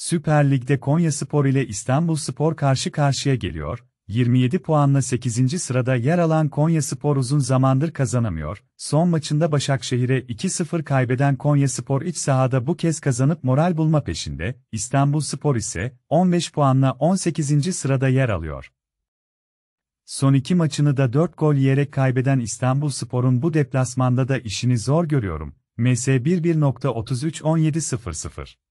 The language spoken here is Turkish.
Süper Lig'de Konyaspor ile İstanbulspor karşı karşıya geliyor. 27 puanla 8. sırada yer alan Konyaspor uzun zamandır kazanamıyor. Son maçında Başakşehir'e 2-0 kaybeden Konyaspor iç sahada bu kez kazanıp moral bulma peşinde. İstanbulspor ise 15 puanla 18. sırada yer alıyor. Son iki maçını da 4 gol yiyerek kaybeden İstanbulspor'un bu deplasmanda da işini zor görüyorum. MS 11.33 17.00